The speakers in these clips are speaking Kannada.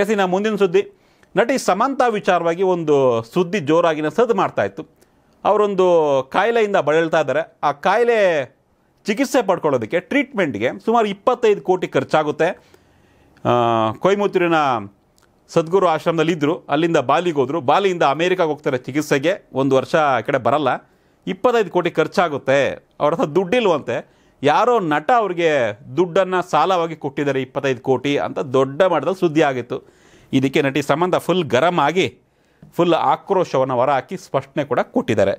ಎಸ್ ಇನ್ನು ಮುಂದಿನ ಸುದ್ದಿ ನಟಿ ಸಮಂತಾ ವಿಚಾರವಾಗಿ ಒಂದು ಸುದ್ದಿ ಜೋರಾಗಿನ ಸದ್ದು ಇತ್ತು ಅವರೊಂದು ಕಾಯಿಲೆಯಿಂದ ಬಳಲ್ತಾ ಇದ್ದಾರೆ ಆ ಕಾಯಿಲೆ ಚಿಕಿತ್ಸೆ ಪಡ್ಕೊಳ್ಳೋದಕ್ಕೆ ಟ್ರೀಟ್ಮೆಂಟ್ಗೆ ಸುಮಾರು ಇಪ್ಪತ್ತೈದು ಕೋಟಿ ಖರ್ಚಾಗುತ್ತೆ ಕೊಯಮತ್ತೂರಿನ ಸದ್ಗುರು ಆಶ್ರಮದಲ್ಲಿ ಇದ್ದರು ಅಲ್ಲಿಂದ ಬಾಲಿಗೆ ಹೋದರು ಬಾಲಿಯಿಂದ ಅಮೇರಿಕಾಗೆ ಹೋಗ್ತಾರೆ ಚಿಕಿತ್ಸೆಗೆ ಒಂದು ವರ್ಷ ಕಡೆ ಬರಲ್ಲ ಇಪ್ಪತ್ತೈದು ಕೋಟಿ ಖರ್ಚಾಗುತ್ತೆ ಅವ್ರ ಹತ್ರ ದುಡ್ಡಿಲ್ವಂತೆ ಯಾರೋ ನಟ ಅವ್ರಿಗೆ ದುಡ್ಡನ್ನು ಸಾಲವಾಗಿ ಕೊಟ್ಟಿದ್ದಾರೆ ಇಪ್ಪತ್ತೈದು ಕೋಟಿ ಅಂತ ದೊಡ್ಡ ಮಟ್ಟದಲ್ಲಿ ಸುದ್ದಿ ಆಗಿತ್ತು ಇದಕ್ಕೆ ನಟಿ ಸಂಬಂಧ ಫುಲ್ ಗರಂ ಆಗಿ ಫುಲ್ ಆಕ್ರೋಶವನ್ನು ಹಾಕಿ ಸ್ಪಷ್ಟನೆ ಕೂಡ ಕೊಟ್ಟಿದ್ದಾರೆ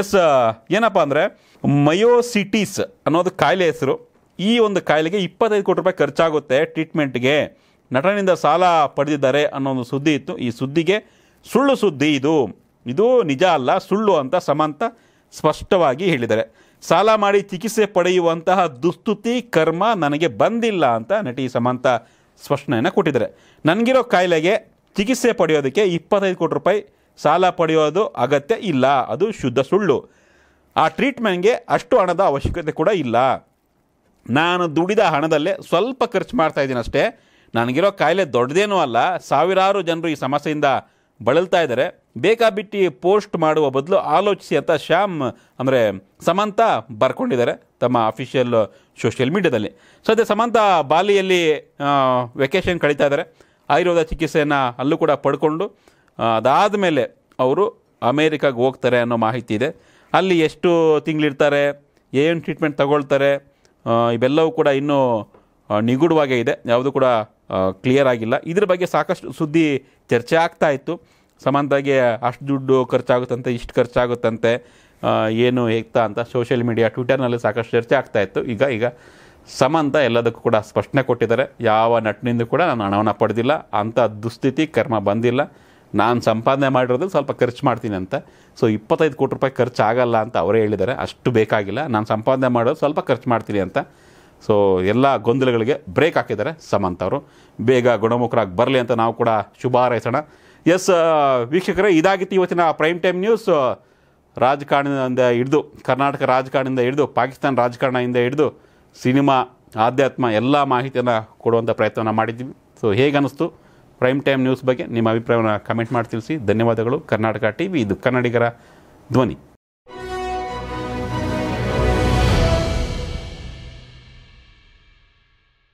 ಎಸ್ ಏನಪ್ಪ ಅಂದರೆ ಮಯೋಸಿಟೀಸ್ ಅನ್ನೋದು ಕಾಯಿಲೆ ಹೆಸರು ಈ ಒಂದು ಕಾಯಿಲೆಗೆ ಇಪ್ಪತ್ತೈದು ಕೋಟಿ ರೂಪಾಯಿ ಖರ್ಚಾಗುತ್ತೆ ಟ್ರೀಟ್ಮೆಂಟ್ಗೆ ನಟನಿಂದ ಸಾಲ ಪಡೆದಿದ್ದಾರೆ ಅನ್ನೋ ಒಂದು ಸುದ್ದಿ ಇತ್ತು ಈ ಸುದ್ದಿಗೆ ಸುಳ್ಳು ಸುದ್ದಿ ಇದು ಇದು ನಿಜ ಅಲ್ಲ ಸುಳ್ಳು ಅಂತ ಸಮಂತ ಸ್ಪಷ್ಟವಾಗಿ ಹೇಳಿದ್ದಾರೆ ಸಾಲ ಮಾಡಿ ಚಿಕಿತ್ಸೆ ಪಡೆಯುವಂತಹ ದುಸ್ತುತಿ ಕರ್ಮ ನನಗೆ ಬಂದಿಲ್ಲ ಅಂತ ನಟಿ ಸಮಂತ ಸ್ಪಷ್ಟನೆಯನ್ನು ಕೊಟ್ಟಿದ್ದಾರೆ ನನಗಿರೋ ಕಾಯಿಲೆಗೆ ಚಿಕಿತ್ಸೆ ಪಡೆಯೋದಕ್ಕೆ ಇಪ್ಪತ್ತೈದು ಕೋಟಿ ರೂಪಾಯಿ ಸಾಲ ಪಡೆಯೋದು ಅಗತ್ಯ ಇಲ್ಲ ಅದು ಶುದ್ಧ ಸುಳ್ಳು ಆ ಟ್ರೀಟ್ಮೆಂಟ್ಗೆ ಅಷ್ಟು ಹಣದ ಅವಶ್ಯಕತೆ ಕೂಡ ಇಲ್ಲ ನಾನು ದುಡಿದ ಹಣದಲ್ಲೇ ಸ್ವಲ್ಪ ಖರ್ಚು ಮಾಡ್ತಾ ಅಷ್ಟೇ ನನಗಿರೋ ಕಾಯಿಲೆ ದೊಡ್ಡದೇನೂ ಅಲ್ಲ ಸಾವಿರಾರು ಜನರು ಈ ಸಮಸ್ಯೆಯಿಂದ ಬಳಲ್ತಾ ಇದ್ದಾರೆ ಬೇಕಾಬಿಟ್ಟಿ ಪೋಸ್ಟ್ ಮಾಡುವ ಬದಲು ಆಲೋಚಿಸಿ ಅಂತ ಶ್ಯಾಮ್ ಅಂದರೆ ಸಮಂತ ಬರ್ಕೊಂಡಿದ್ದಾರೆ ತಮ್ಮ ಅಫಿಷಿಯಲ್ ಸೋಷಿಯಲ್ ಮೀಡ್ಯಾದಲ್ಲಿ ಸೊ ಅದೇ ಸಮಂತ ಬಾಲಿಯಲ್ಲಿ ವೆಕೇಷನ್ ಕಳೀತಾ ಇದ್ದಾರೆ ಆಯುರ್ವೇದ ಚಿಕಿತ್ಸೆಯನ್ನು ಅಲ್ಲೂ ಕೂಡ ಪಡ್ಕೊಂಡು ಅದಾದ ಮೇಲೆ ಅವರು ಅಮೇರಿಕಾಗೆ ಹೋಗ್ತಾರೆ ಅನ್ನೋ ಮಾಹಿತಿ ಇದೆ ಅಲ್ಲಿ ಎಷ್ಟು ತಿಂಗಳಿರ್ತಾರೆ ಏನು ಟ್ರೀಟ್ಮೆಂಟ್ ತಗೊಳ್ತಾರೆ ಇವೆಲ್ಲವೂ ಕೂಡ ಇನ್ನೂ ನಿಗೂಢವಾಗೇ ಇದೆ ಯಾವುದು ಕೂಡ ಕ್ಲಿಯರ್ ಆಗಿಲ್ಲ ಇದ್ರ ಬಗ್ಗೆ ಸಾಕಷ್ಟು ಸುದ್ದಿ ಚರ್ಚೆ ಆಗ್ತಾ ಇತ್ತು ಸಮಾನದಾಗೆ ಅಷ್ಟು ದುಡ್ಡು ಖರ್ಚಾಗುತ್ತಂತೆ ಇಷ್ಟು ಖರ್ಚಾಗುತ್ತಂತೆ ಏನು ಹೇಗ್ತಾ ಅಂತ ಸೋಷಿಯಲ್ ಮೀಡಿಯಾ ಟ್ವಿಟರ್ನಲ್ಲಿ ಸಾಕಷ್ಟು ಚರ್ಚೆ ಆಗ್ತಾ ಇತ್ತು ಈಗ ಈಗ ಸಮಂತ ಎಲ್ಲದಕ್ಕೂ ಕೂಡ ಸ್ಪಷ್ಟನೆ ಕೊಟ್ಟಿದ್ದಾರೆ ಯಾವ ನಟನಿಂದ ಕೂಡ ನಾನು ಹಣವನ್ನು ಪಡೆದಿಲ್ಲ ಅಂಥ ದುಸ್ಥಿತಿ ಕರ್ಮ ಬಂದಿಲ್ಲ ನಾನು ಸಂಪಾದನೆ ಮಾಡಿರೋದು ಸ್ವಲ್ಪ ಖರ್ಚು ಮಾಡ್ತೀನಿ ಅಂತ ಸೊ ಇಪ್ಪತ್ತೈದು ಕೋಟಿ ರೂಪಾಯಿ ಖರ್ಚು ಆಗಲ್ಲ ಅಂತ ಅವರೇ ಹೇಳಿದ್ದಾರೆ ಅಷ್ಟು ಬೇಕಾಗಿಲ್ಲ ನಾನು ಸಂಪಾದನೆ ಮಾಡೋದು ಸ್ವಲ್ಪ ಖರ್ಚು ಮಾಡ್ತೀನಿ ಅಂತ ಸೊ ಎಲ್ಲ ಗೊಂದಲಗಳಿಗೆ ಬ್ರೇಕ್ ಹಾಕಿದ್ದಾರೆ ಸಮಂತ್ ಅವರು ಬೇಗ ಗುಣಮುಖರಾಗಿ ಬರಲಿ ಅಂತ ನಾವು ಕೂಡ ಶುಭ ಹಾರೈಸೋಣ ಎಸ್ ವೀಕ್ಷಕರೇ ಇದಾಗಿತ್ತು ಇವತ್ತಿನ ಪ್ರೈಮ್ ಟೈಮ್ ನ್ಯೂಸ್ ರಾಜಕಾರಣದಿಂದ ಹಿಡಿದು ಕರ್ನಾಟಕ ರಾಜಕಾರಣದಿಂದ ಹಿಡಿದು ಪಾಕಿಸ್ತಾನ ರಾಜಕಾರಣದಿಂದ ಹಿಡಿದು ಸಿನಿಮಾ ಆಧ್ಯಾತ್ಮ ಎಲ್ಲ ಮಾಹಿತಿಯನ್ನು ಕೊಡುವಂಥ ಪ್ರಯತ್ನವನ್ನು ಮಾಡಿದ್ದೀವಿ ಸೊ ಹೇಗೆ ಅನ್ನಿಸ್ತು ಪ್ರೈಮ್ ಟೈಮ್ ನ್ಯೂಸ್ ಬಗ್ಗೆ ನಿಮ್ಮ ಅಭಿಪ್ರಾಯವನ್ನು ಕಮೆಂಟ್ ಮಾಡಿ ತಿಳಿಸಿ ಧನ್ಯವಾದಗಳು ಕರ್ನಾಟಕ ಟಿ ವಿ ಇದು ಕನ್ನಡಿಗರ ಧ್ವನಿ